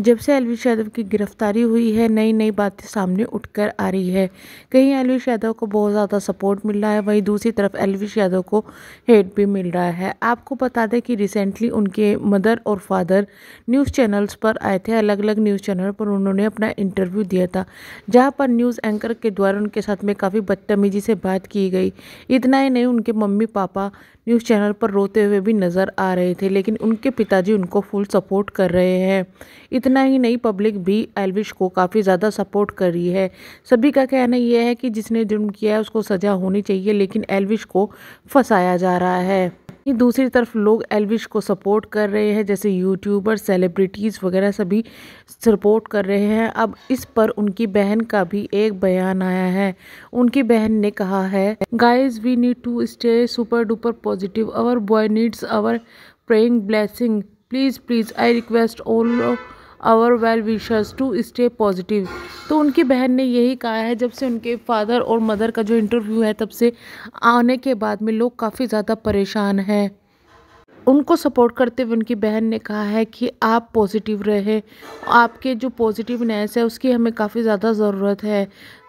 जब से अलवेश यादव की गिरफ्तारी हुई है नई नई बातें सामने उठकर आ रही है कहीं अलवेश यादव को बहुत ज़्यादा सपोर्ट मिल रहा है वहीं दूसरी तरफ अलवेश यादव को हेट भी मिल रहा है आपको बता दें कि रिसेंटली उनके मदर और फादर न्यूज़ चैनल्स पर आए थे अलग अलग न्यूज़ चैनल पर उन्होंने अपना इंटरव्यू दिया था जहाँ पर न्यूज़ एंकर के द्वारा उनके साथ में काफ़ी बदतमीजी से बात की गई इतना ही नहीं उनके मम्मी पापा न्यूज़ चैनल पर रोते हुए भी नज़र आ रहे थे लेकिन उनके पिताजी उनको फुल सपोर्ट कर रहे हैं इतना ही नहीं पब्लिक भी एलविश को काफ़ी ज़्यादा सपोर्ट कर रही है सभी का कहना यह है कि जिसने जुर्म किया है उसको सज़ा होनी चाहिए लेकिन एलविश को फंसाया जा रहा है दूसरी तरफ लोग एलविश को सपोर्ट कर रहे हैं जैसे यूट्यूबर सेलिब्रिटीज़ वगैरह सभी सपोर्ट कर रहे हैं अब इस पर उनकी बहन का भी एक बयान आया है उनकी बहन ने कहा है guys we need to stay super duper positive our boy needs our praying blessing please please I request all our well wishers to stay positive तो उनकी बहन ने यही कहा है जब से उनके फादर और मदर का जो इंटरव्यू है तब से आने के बाद में लोग काफ़ी ज़्यादा परेशान हैं उनको सपोर्ट करते हुए उनकी बहन ने कहा है कि आप पॉजिटिव रहे आपके जो पॉजिटिवनेस है उसकी हमें काफ़ी ज़्यादा ज़रूरत है